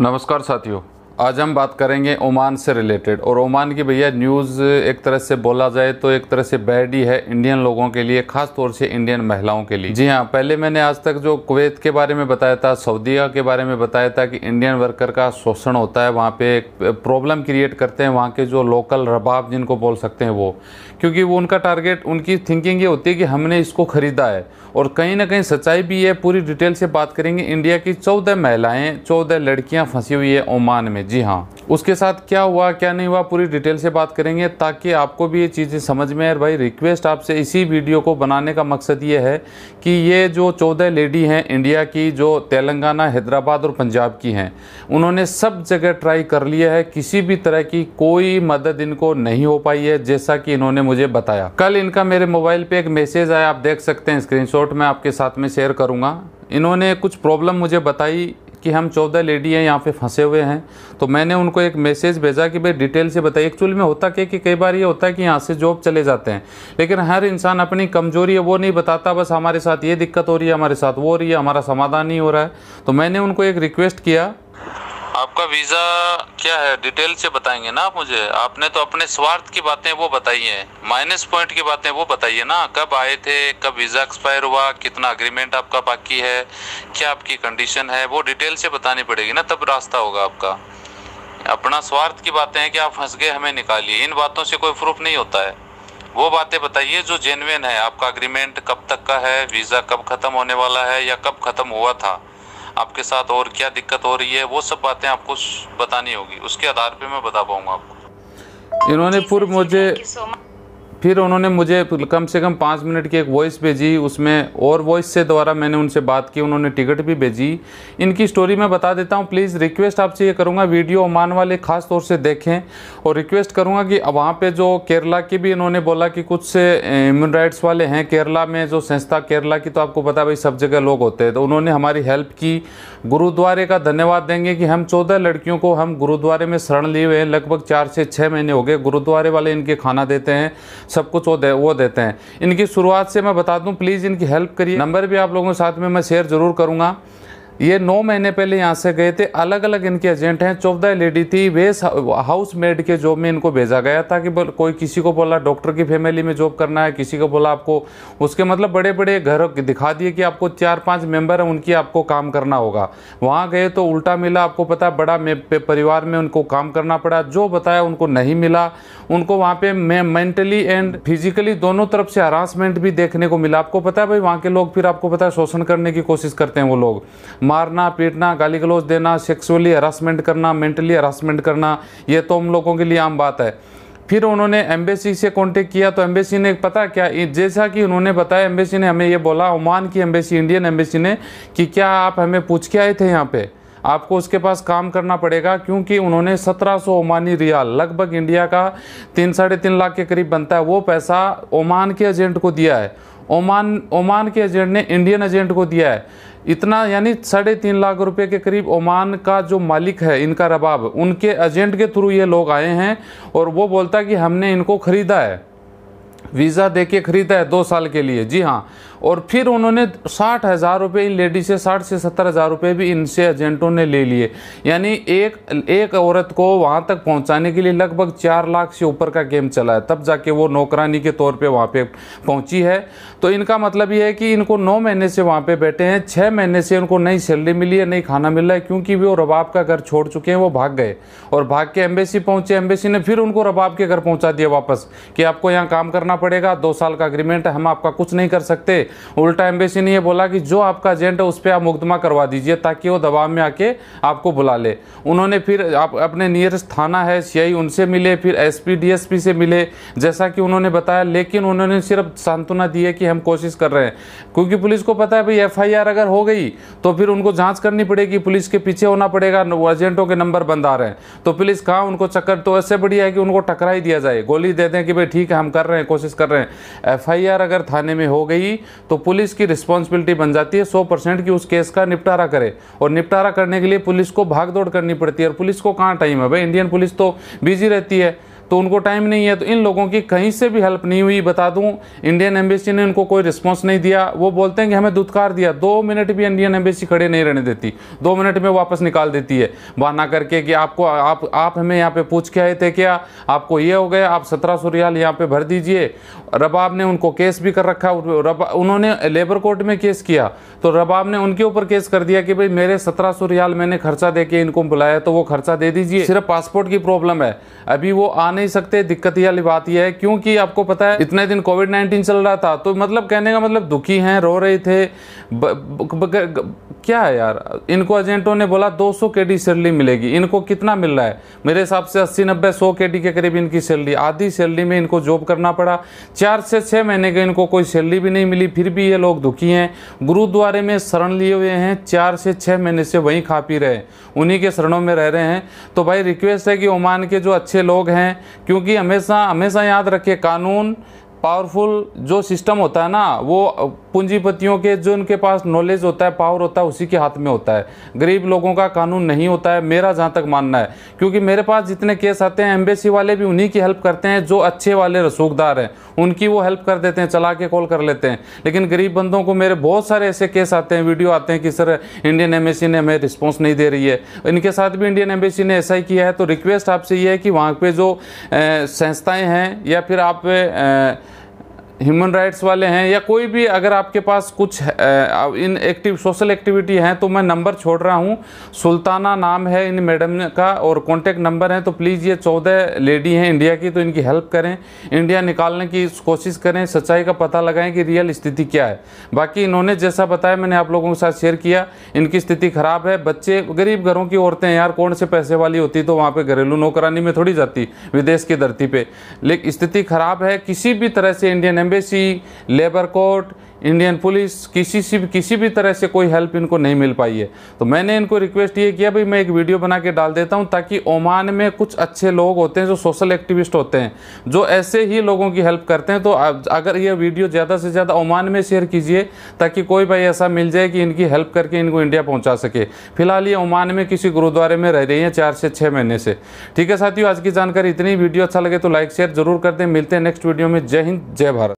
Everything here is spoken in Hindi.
नमस्कार साथियों आज हम बात करेंगे ओमान से रिलेटेड और ओमान की भैया न्यूज़ एक तरह से बोला जाए तो एक तरह से बैड ही है इंडियन लोगों के लिए खास तौर से इंडियन महिलाओं के लिए जी हाँ पहले मैंने आज तक जो कुवैत के बारे में बताया था सऊदीया के बारे में बताया था कि इंडियन वर्कर का शोषण होता है वहाँ पे एक प्रॉब्लम क्रिएट करते हैं वहाँ के जो लोकल रबाब जिनको बोल सकते हैं वो क्योंकि वो उनका टारगेट उनकी थिंकिंग ये होती है कि हमने इसको ख़रीदा है और कहीं ना कहीं सच्चाई भी है पूरी डिटेल से बात करेंगे इंडिया की चौदह महिलाएँ चौदह लड़कियाँ फंसी हुई है ओमान में में जी हाँ उसके साथ क्या हुआ क्या नहीं हुआ पूरी डिटेल से बात करेंगे ताकि आपको भी ये चीज़ें समझ में और भाई रिक्वेस्ट आपसे इसी वीडियो को बनाने का मकसद ये है कि ये जो चौदह लेडी हैं इंडिया की जो तेलंगाना हैदराबाद और पंजाब की हैं उन्होंने सब जगह ट्राई कर लिया है किसी भी तरह की कोई मदद इनको नहीं हो पाई है जैसा कि इन्होंने मुझे बताया कल इनका मेरे मोबाइल पर एक मैसेज आया आप देख सकते हैं स्क्रीन मैं आपके साथ में शेयर करूँगा इन्होंने कुछ प्रॉब्लम मुझे बताई कि हम चौदह लेडी हैं यहाँ पे फंसे हुए हैं तो मैंने उनको एक मैसेज भेजा कि भाई डिटेल से बताइए एक्चुअली में होता क्या कि कई बार ये होता है कि यहाँ से जॉब चले जाते हैं लेकिन हर इंसान अपनी कमजोरी है वो नहीं बताता बस हमारे साथ ये दिक्कत हो रही है हमारे साथ वो हो रही है हमारा समाधान नहीं हो रहा है तो मैंने उनको एक रिक्वेस्ट किया आपका वीज़ा क्या है डिटेल से बताएंगे ना आप मुझे आपने तो अपने स्वार्थ की बातें वो बताई हैं माइनस पॉइंट की बातें वो बताइए ना कब आए थे कब वीज़ा एक्सपायर हुआ कितना अग्रीमेंट आपका बाकी है क्या आपकी कंडीशन है वो डिटेल से बतानी पड़ेगी ना तब रास्ता होगा आपका अपना स्वार्थ की बातें हैं कि आप फंस गए हमें निकालिए इन बातों से कोई प्रूफ नहीं होता है वो बातें बताइए जो जेनविन है आपका अग्रीमेंट कब तक का है वीज़ा कब ख़त्म होने वाला है या कब ख़त्म हुआ था आपके साथ और क्या दिक्कत हो रही है वो सब बातें आपको बतानी होगी उसके आधार पे मैं बता पाऊंगा आपको इन्होंने पूर्व मुझे फिर उन्होंने मुझे कम से कम पाँच मिनट की एक वॉइस भेजी उसमें और वॉइस से द्वारा मैंने उनसे बात की उन्होंने टिकट भी भेजी इनकी स्टोरी मैं बता देता हूँ प्लीज़ रिक्वेस्ट आपसे ये करूँगा वीडियो ओमान वाले ख़ास तौर से देखें और रिक्वेस्ट करूँगा कि वहाँ पर जो केरला की भी इन्होंने बोला कि कुछ से ह्यूमन राइट्स वाले हैं केरला में जो संस्था केरला की तो आपको पता भाई सब जगह लोग होते हैं तो उन्होंने हमारी हेल्प की गुरुद्वारे का धन्यवाद देंगे कि हम चौदह लड़कियों को हम गुरुद्वारे में शरण लिए हुए हैं लगभग चार से छः महीने हो गए गुरुद्वारे वाले इनके खाना देते हैं सब कुछ वो दे वो देते हैं इनकी शुरुआत से मैं बता दूं प्लीज़ इनकी हेल्प करिए नंबर भी आप लोगों के साथ में मैं शेयर ज़रूर करूँगा ये नौ महीने पहले यहाँ से गए थे अलग अलग इनके एजेंट हैं चौदह लेडी थी वे हाउस मेड के जॉब में इनको भेजा गया था कि कोई किसी को बोला डॉक्टर की फैमिली में जॉब करना है किसी को बोला आपको उसके मतलब बड़े बड़े घर दिखा दिए कि आपको चार पाँच मेंबर हैं उनकी आपको काम करना होगा वहाँ गए तो उल्टा मिला आपको पता बड़ा परिवार में उनको काम करना पड़ा जो बताया उनको नहीं मिला उनको वहाँ पे मेंटली एंड फिजिकली दोनों तरफ से हरासमेंट भी देखने को मिला आपको पता है भाई वहाँ के लोग फिर आपको पता है शोषण करने की कोशिश करते हैं वो लोग मारना पीटना गाली गलोज देना सेक्सुअली हरासमेंट करना मेंटली हरासमेंट करना ये तो हम लोगों के लिए आम बात है फिर उन्होंने एम्बेसी से कांटेक्ट किया तो एम्बेसी ने पता क्या जैसा कि उन्होंने बताया एम्बेसी ने हमें ये बोला ओमान की एम्बेसी इंडियन एम्बेसी ने कि क्या आप हमें पूछ के आए थे यहाँ पे आपको उसके पास काम करना पड़ेगा क्योंकि उन्होंने 1700 ओमानी रियाल लगभग इंडिया का तीन साढ़े तीन लाख के करीब बनता है वो पैसा ओमान के एजेंट को दिया है ओमान ओमान के एजेंट ने इंडियन एजेंट को दिया है इतना यानी साढ़े तीन लाख रुपए के करीब ओमान का जो मालिक है इनका रबाब उनके एजेंट के थ्रू ये लोग आए हैं और वो बोलता कि हमने इनको ख़रीदा है वीज़ा दे के ख़रीदा है दो साल के लिए जी हाँ और फिर उन्होंने साठ हज़ार रुपये इन लेडी से साठ से सत्तर हज़ार रुपये भी इनसे एजेंटों ने ले लिए यानी एक एक औरत को वहाँ तक पहुँचाने के लिए लगभग चार लाख से ऊपर का गेम चला है तब जाके वो नौकरानी के तौर पर वहाँ पर पहुँची है तो इनका मतलब ये है कि इनको नौ महीने से वहाँ पर बैठे हैं छः महीने से उनको नई सैलरी मिली है नई खाना मिल रहा है क्योंकि वो रबाब का घर छोड़ चुके हैं वो भाग गए और भाग के एम्बेसी पहुँचे एम्बेसी ने फिर उनको रबाब के घर पहुँचा दिया वापस कि आपको यहाँ काम करना पड़ेगा दो साल का अग्रीमेंट है हम आपका कुछ नहीं कर सकते उल्टा एम्बेसी ने यह बोला कि जो आपका एजेंट है उस पर आप मुकदमा करवा दीजिए ताकि वो दबाव में आके आपको बुला ले उन्होंने फिर आप अपने नियरेस्ट थाना है सीआई उनसे मिले फिर एसपी डीएसपी से मिले जैसा कि उन्होंने बताया लेकिन उन्होंने सिर्फ सांत्वना दी है कि हम कोशिश कर रहे हैं क्योंकि पुलिस को पता है भाई एफ अगर हो गई तो फिर उनको जाँच करनी पड़ेगी पुलिस के पीछे होना पड़ेगा एजेंटों के नंबर बंद आ रहे हैं तो पुलिस कहाँ उनको चक्कर तो ऐसे बढ़िया है कि उनको टकरा ही दिया जाए गोली दे दें कि भाई ठीक है हम कर रहे हैं कोशिश कर रहे हैं एफ अगर थाने में हो गई तो पुलिस की रिस्पॉन्सिबिलिटी बन जाती है सौ परसेंट कि उस केस का निपटारा करे और निपटारा करने के लिए पुलिस को भाग दौड़ करनी पड़ती है और पुलिस को कहाँ टाइम है भाई इंडियन पुलिस तो बिजी रहती है तो उनको टाइम नहीं है तो इन लोगों की कहीं से भी हेल्प नहीं हुई बता दूं इंडियन एम्बेसी ने उनको कोई रिस्पॉन्स नहीं दिया वो बोलते हैं कि हमें दुत्कार दिया दो मिनट भी इंडियन एम्बेसी खड़े नहीं रहने देती दो मिनट में वापस निकाल देती है बहाना करके कि आपको आप आप हमें यहाँ पे पूछ के आए थे क्या आपको ये हो गया आप सत्रह सौ रियाल यहाँ पर भर दीजिए रबाब ने उनको केस भी कर रखा उन्होंने लेबर कोर्ट में केस किया तो रबाब ने उनके ऊपर केस कर दिया कि भाई मेरे सत्रह सौ रियाल मैंने खर्चा दे के इनको बुलाया तो वो खर्चा दे दीजिए सिर्फ पासपोर्ट की प्रॉब्लम है अभी वो आने नहीं सकते दिक्कत वाली बात यह है क्योंकि आपको पता है इतने दिन कोविड नाइन्टीन चल रहा था तो मतलब कहने का मतलब दुखी हैं रो रहे थे ब, ब, ब, ब, क्या है यार इनको एजेंटों ने बोला 200 सौ के डी सैलरी मिलेगी इनको कितना मिल रहा है मेरे हिसाब से 80 नब्बे 100 के डी के करीब इनकी सैलरी आधी सैलरी में इनको जॉब करना पड़ा चार से छः महीने के इनको कोई सैलरी भी नहीं मिली फिर भी ये लोग दुखी हैं गुरुद्वारे में शरण लिए हुए हैं चार से छः महीने से वहीं खा पी रहे उन्हीं के शरणों में रह रहे हैं तो भाई रिक्वेस्ट है कि ओमान के जो अच्छे लोग हैं क्योंकि हमेशा हमेशा याद रखिए कानून पावरफुल जो सिस्टम होता है ना वो पूंजीपतियों के जो उनके पास नॉलेज होता है पावर होता है उसी के हाथ में होता है गरीब लोगों का कानून नहीं होता है मेरा जहाँ तक मानना है क्योंकि मेरे पास जितने केस आते हैं एम्बेसी वाले भी उन्हीं की हेल्प करते हैं जो अच्छे वाले रसूखदार हैं उनकी वो हेल्प कर देते हैं चला के कॉल कर लेते हैं लेकिन गरीब बंदों को मेरे बहुत सारे ऐसे केस आते हैं वीडियो आते हैं कि सर इंडियन एम्बेसी ने हमें रिस्पॉन्स नहीं दे रही है इनके साथ भी इंडियन एम्बेसी ने ऐसा ही किया है तो रिक्वेस्ट आपसे ये है कि वहाँ पर जो संस्थाएँ हैं या फिर आप ह्यूमन राइट्स वाले हैं या कोई भी अगर आपके पास कुछ इन एक्टिव सोशल एक्टिविटी हैं तो मैं नंबर छोड़ रहा हूँ सुल्ताना नाम है इन मैडम का और कॉन्टेक्ट नंबर है तो प्लीज़ ये चौदह लेडी हैं इंडिया की तो इनकी हेल्प करें इंडिया निकालने की कोशिश करें सच्चाई का पता लगाएं कि रियल स्थिति क्या है बाकी इन्होंने जैसा बताया मैंने आप लोगों के साथ शेयर किया इनकी स्थिति ख़राब है बच्चे गरीब घरों की औरतें यार कौन से पैसे वाली होती तो वहाँ पर घरेलू नौकरानी में थोड़ी जाती विदेश की धरती पर लेकिन स्थिति ख़राब है किसी भी तरह से Indian em embassy labour court Indian police किसी से किसी भी तरह से कोई हेल्प इनको नहीं मिल पाई है तो मैंने इनको रिक्वेस्ट ये किया भाई मैं एक वीडियो बना के डाल देता हूँ ताकि ओमान में कुछ अच्छे लोग होते हैं जो सोशल एक्टिविस्ट होते हैं जो ऐसे ही लोगों की हेल्प करते हैं तो अगर ये वीडियो ज़्यादा से ज़्यादा ओमान में शेयर कीजिए ताकि कोई भाई ऐसा मिल जाए कि इनकी हेल्प करके इनको इंडिया पहुँचा सके फिलहाल ये ओमान में किसी गुरुद्वारे में रह रही हैं चार से छः महीने से ठीक है साथियों आज की जानकारी इतनी वीडियो अच्छा लगे तो लाइक शेयर जरूर कर दें मिलते हैं नेक्स्ट वीडियो में जय हिंद जय भारत